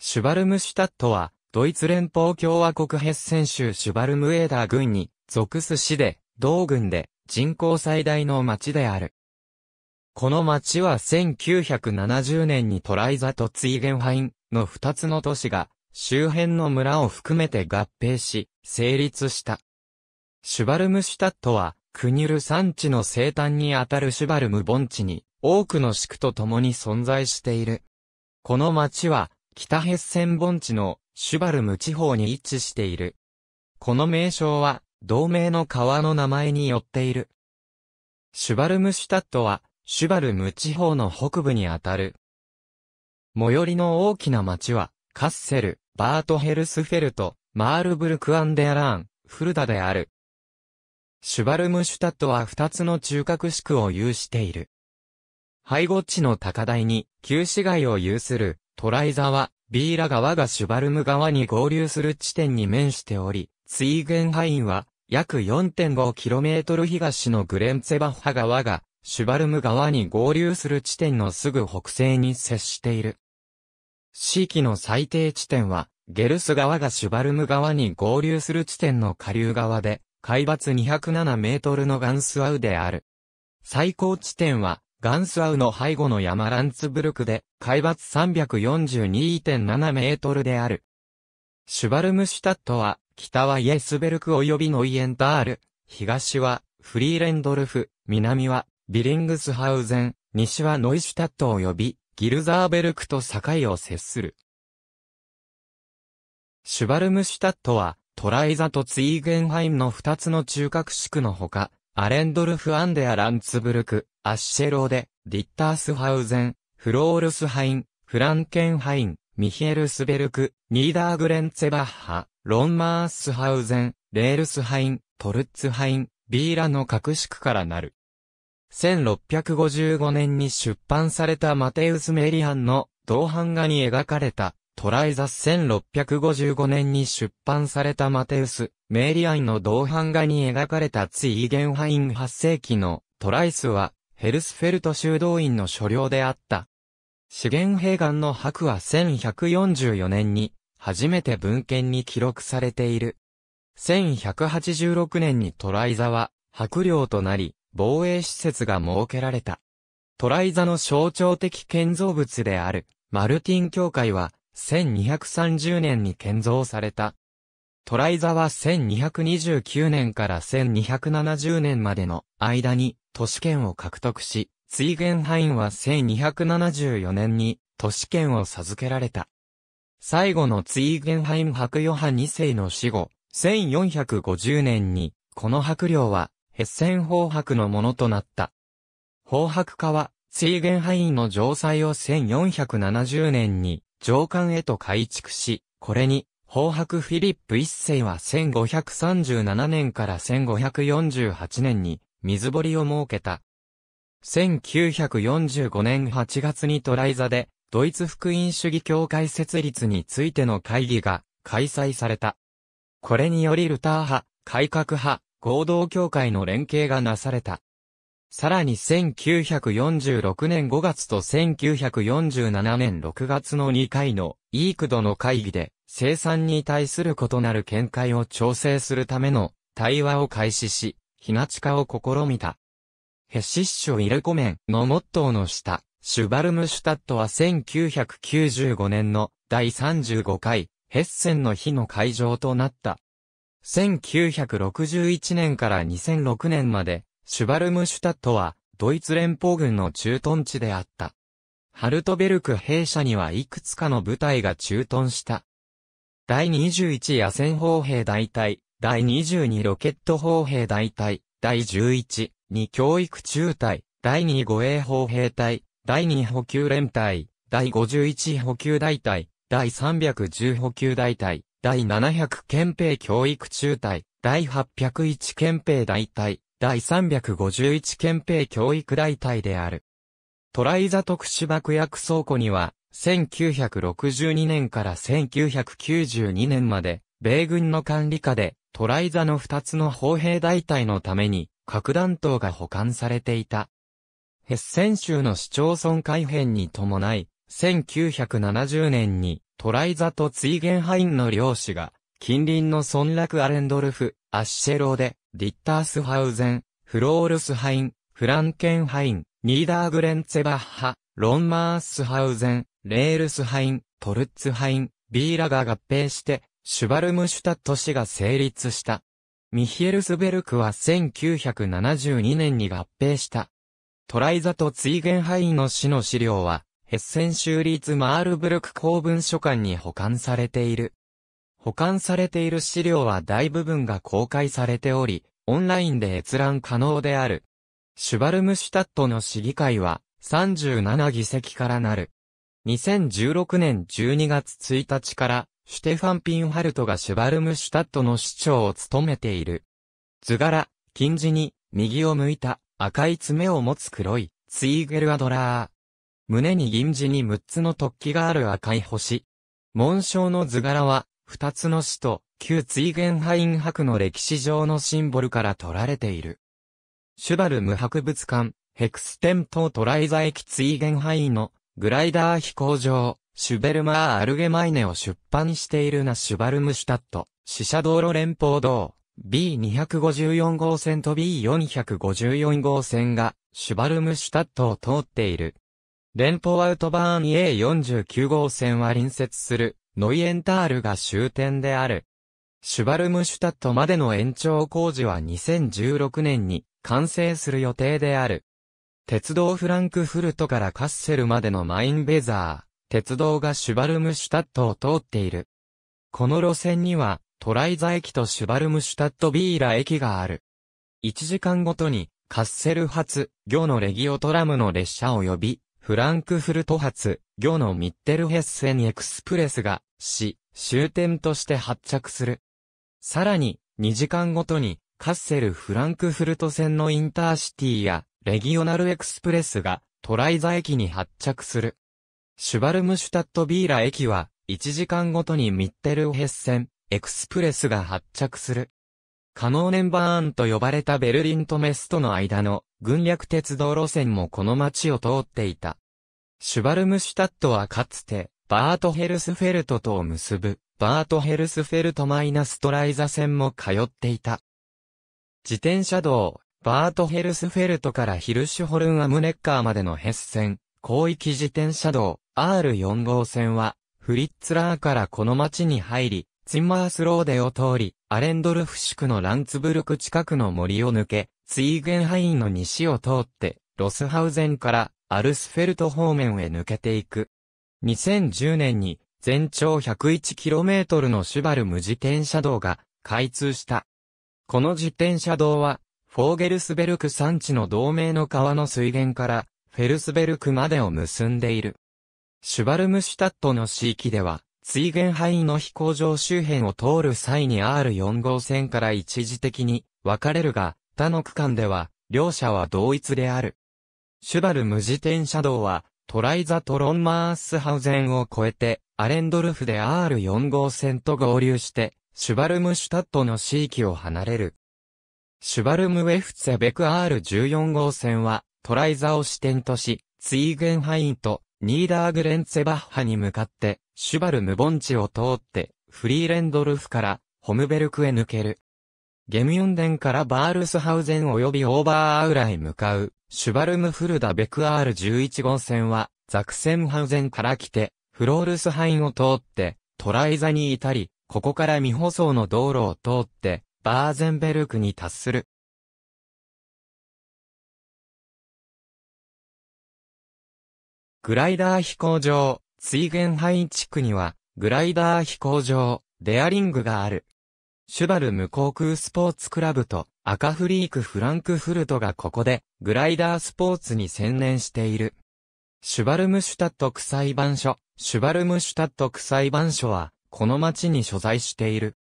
シュバルムシュタットは、ドイツ連邦共和国ヘッセン州シュバルムエーダー郡に属す市で、同郡で人口最大の町である。この町は1970年にトライザとツイゲンハインの二つの都市が周辺の村を含めて合併し、成立した。シュバルムシュタットは、クニュル山地の西端にあたるシュバルム盆地に、多くの宿区と共に存在している。この町は、北ヘッセン盆地のシュバルム地方に位置している。この名称は、同名の川の名前によっている。シュバルムシュタットは、シュバルム地方の北部にあたる。最寄りの大きな町は、カッセル、バートヘルスフェルト、マールブルクアンデアラン、フルダである。シュバルムシュタットは二つの中核地区を有している。背後地の高台に旧市街を有するトライ沢、ビーラ川がシュバルム川に合流する地点に面しており、ツイーゲンハインは、約 4.5km 東のグレンツェバッハ川が、シュバルム川に合流する地点のすぐ北西に接している。地域の最低地点は、ゲルス川がシュバルム川に合流する地点の下流側で、海抜207メートルのガンスアウである。最高地点は、ガンスアウの背後の山ランツブルクで、海抜342.7メートルである。シュバルムシュタットは、北はイエスベルク及びノイエンタール、東はフリーレンドルフ、南はビリングスハウゼン、西はノイシュタット及びギルザーベルクと境を接する。シュバルムシュタットは、トライザとツイーゲンハイムの二つの中核地区のほか、アレンドルフ・アンデア・ランツブルク、アッシェローデ、ディッタースハウゼン、フロールスハイン、フランケンハイン、ミヒエルスベルク、ニーダーグレンツェバッハ、ロンマースハウゼン、レールスハイン、トルッツハイン、ビーラの格式からなる。1655年に出版されたマテウス・メリアンの銅版画に描かれたトライザス1655年に出版されたマテウス、メーリアンの同版画に描かれたツイーゲンハイン8世紀のトライスはヘルスフェルト修道院の所領であった。資源平岩の白は1144年に初めて文献に記録されている。1186年にトライザは白領となり、防衛施設が設けられた。トライザの象徴的建造物である、マルティン教会は、1230年に建造された。トライザは1229年から1270年までの間に都市圏を獲得し、ツイゲンハインは1274年に都市圏を授けられた。最後のツイゲンハイン伯ヨハ2世の死後、1450年に、この伯領は、ヘッセン法白のものとなった。法白家は、ツイゲンハインの城塞を1470年に上官へと改築し、これに、法白フィリップ一世は1537年から1548年に水堀を設けた。1945年8月にトライザで、ドイツ福音主義協会設立についての会議が開催された。これによりルター派、改革派、合同協会の連携がなされた。さらに1946年5月と1947年6月の2回のイークドの会議で生産に対する異なる見解を調整するための対話を開始し、ひなちかを試みた。ヘシッシュ・イルコメンのモットーの下、シュバルムシュタットは1995年の第35回ヘッセンの日の会場となった。1961年から2006年までシュバルムシュタットは、ドイツ連邦軍の駐屯地であった。ハルトベルク兵舎にはいくつかの部隊が駐屯した。第21野戦砲兵大隊、第22ロケット砲兵大隊、第11、2教育中隊、第2護衛砲兵隊、第2補給連隊、第51補給大隊、第310補給大隊、第700憲兵教育中隊、第801憲兵大隊、第351憲兵教育大隊である。トライザ特殊爆薬倉庫には、1962年から1992年まで、米軍の管理下で、トライザの2つの砲兵大隊のために、核弾頭が保管されていた。ヘッセン州の市町村改編に伴い、1970年に、トライザとツイゲンハインの漁師が、近隣の村落アレンドルフ、アッシェローで、リッタースハウゼン、フロールスハイン、フランケンハイン、ニーダーグレンツェバッハ、ロンマースハウゼン、レールスハイン、トルッツハイン、ビーラが合併して、シュバルムシュタット市が成立した。ミヒエルスベルクは1972年に合併した。トライザとツイゲンハインの市の資料は、ヘッセン州立マールブルク公文書館に保管されている。保管されている資料は大部分が公開されており、オンラインで閲覧可能である。シュバルムシュタットの市議会は37議席からなる。2016年12月1日からシュテファン・ピンハルトがシュバルムシュタットの市長を務めている。図柄、金字に右を向いた赤い爪を持つ黒いツイーゲルアドラー。胸に銀字に6つの突起がある赤い星。紋章の図柄は二つの市と旧ツイゲンハイン博の歴史上のシンボルから取られている。シュバルム博物館、ヘクステントトライザ駅ツイゲンハインのグライダー飛行場、シュベルマー・アルゲマイネを出版しているナシュバルムシュタット、死者道路連邦道、B254 号線と B454 号線が、シュバルムシュタットを通っている。連邦アウトバーン A49 号線は隣接する、ノイエンタールが終点である。シュバルムシュタットまでの延長工事は2016年に完成する予定である。鉄道フランクフルトからカッセルまでのマインベザー、鉄道がシュバルムシュタットを通っている。この路線には、トライザ駅とシュバルムシュタットビーラ駅がある。1時間ごとに、カッセル発、行のレギオトラムの列車及び、フランクフルト発、魚のミッテルヘッセンエクスプレスが、し、終点として発着する。さらに、2時間ごとに、カッセル・フランクフルト線のインターシティや、レギオナルエクスプレスが、トライザ駅に発着する。シュバルムシュタットビーラ駅は、1時間ごとにミッテルヘッセン、エクスプレスが発着する。カノーネンバーンと呼ばれたベルリンとメスとの間の軍略鉄道路線もこの町を通っていた。シュバルムシュタットはかつて、バートヘルスフェルトとを結ぶ、バートヘルスフェルトマイナストライザ線も通っていた。自転車道、バートヘルスフェルトからヒルシュホルンアムネッカーまでのヘッセン、広域自転車道、R4 号線は、フリッツラーからこの町に入り、ツィンマースローデを通り、アレンドルフシクのランツブルク近くの森を抜け、ツイーゲンハインの西を通って、ロスハウゼンからアルスフェルト方面へ抜けていく。2010年に全長 101km のシュバルム自転車道が開通した。この自転車道は、フォーゲルスベルク山地の同盟の川の水源から、フェルスベルクまでを結んでいる。シュバルムシュタットの地域では、ツイゲンハインの飛行場周辺を通る際に R4 号線から一時的に分かれるが、他の区間では、両者は同一である。シュバル無自転車道は、トライザトロンマースハウゼンを越えて、アレンドルフで R4 号線と合流して、シュバルムシュタットの地域を離れる。シュバルムウェフツェベク R14 号線は、トライザを支点とし、ツイーゲンハインと、ニーダーグレンツェバッハに向かって、シュバルム盆地を通って、フリーレンドルフから、ホムベルクへ抜ける。ゲミュンデンからバールスハウゼン及びオーバーアウラへ向かう、シュバルムフルダベクアール11号線は、ザクセンハウゼンから来て、フロールスハインを通って、トライザに至り、ここから未舗装の道路を通って、バーゼンベルクに達する。グライダー飛行場、ツイゲンハイン地区には、グライダー飛行場、デアリングがある。シュバル無航空スポーツクラブと赤フリークフランクフルトがここでグライダースポーツに専念している。シュバルムシュタット区裁判所、シュバルムシュタット区裁判所はこの町に所在している。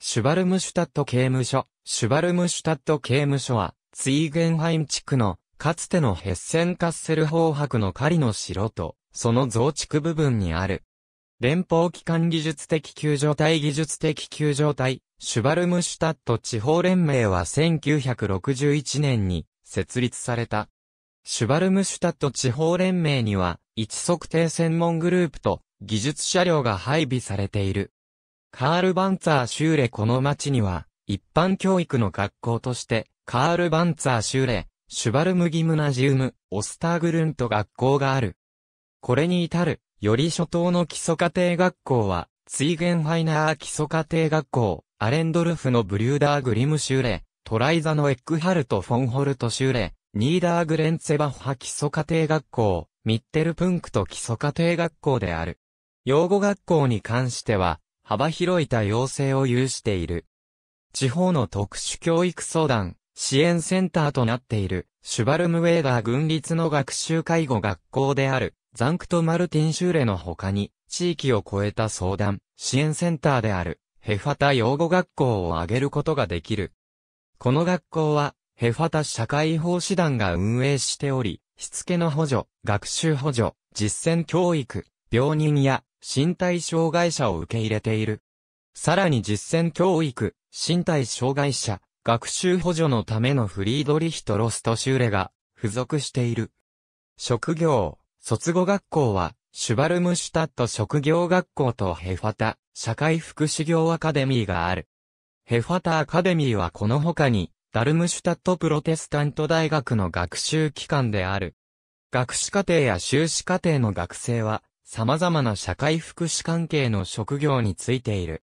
シュバルムシュタット刑務所、シュバルムシュタット刑務所はツイーゲンハイム地区のかつてのヘッセンカッセル法白の狩りの城とその増築部分にある。連邦機関技術的救助隊技術的救助隊、シュバルムシュタット地方連盟は1961年に設立された。シュバルムシュタット地方連盟には、一測定専門グループと技術車両が配備されている。カール・バンツァー・シューレこの町には、一般教育の学校として、カール・バンツァー・シューレ、シュバルム・ギムナジウム、オスターグルント学校がある。これに至る、より初等の基礎家庭学校は、ツイゲンァイナー基礎家庭学校、アレンドルフのブリューダーグリムシュレ、トライザのエッグハルト・フォンホルト・シュレ、ニーダーグレンツェバッハ基礎家庭学校、ミッテルプンクト基礎家庭学校である。養護学校に関しては、幅広い多様性を有している。地方の特殊教育相談、支援センターとなっている、シュバルムウェーダー軍立の学習介護学校である。ザンクト・マルティン・シューレの他に、地域を超えた相談、支援センターである、ヘファタ養護学校を挙げることができる。この学校は、ヘファタ社会奉仕団が運営しており、しつけの補助、学習補助、実践教育、病人や身体障害者を受け入れている。さらに実践教育、身体障害者、学習補助のためのフリードリヒト・ロスト・シューレが付属している。職業、卒後学校は、シュバルムシュタット職業学校とヘファタ、社会福祉業アカデミーがある。ヘファタアカデミーはこの他に、ダルムシュタットプロテスタント大学の学習機関である。学士課程や修士課程の学生は、様々な社会福祉関係の職業についている。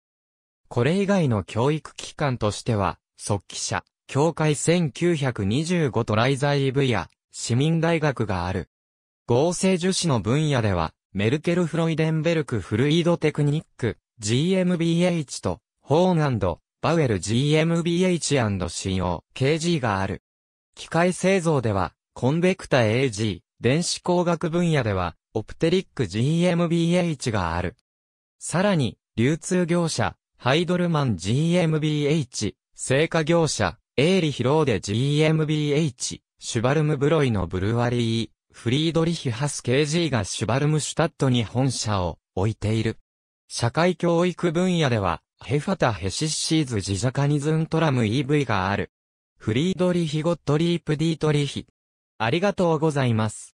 これ以外の教育機関としては、速記者、教会1925とライザイブや、市民大学がある。合成樹脂の分野では、メルケル・フロイデンベルク・フルイード・テクニック、GMBH と、ホーンバウエル GMBH&CO、KG がある。機械製造では、コンベクタ AG、電子工学分野では、オプテリック GMBH がある。さらに、流通業者、ハイドルマン GMBH、製菓業者、エーリヒローデ GMBH、シュバルムブロイのブルワリー、フリードリヒ・ハス KG がシュバルムシュタットに本社を置いている。社会教育分野では、ヘファタ・ヘシッシーズ・ジジャカニズントラム EV がある。フリードリヒ・ゴットリープ・ディートリヒ。ありがとうございます。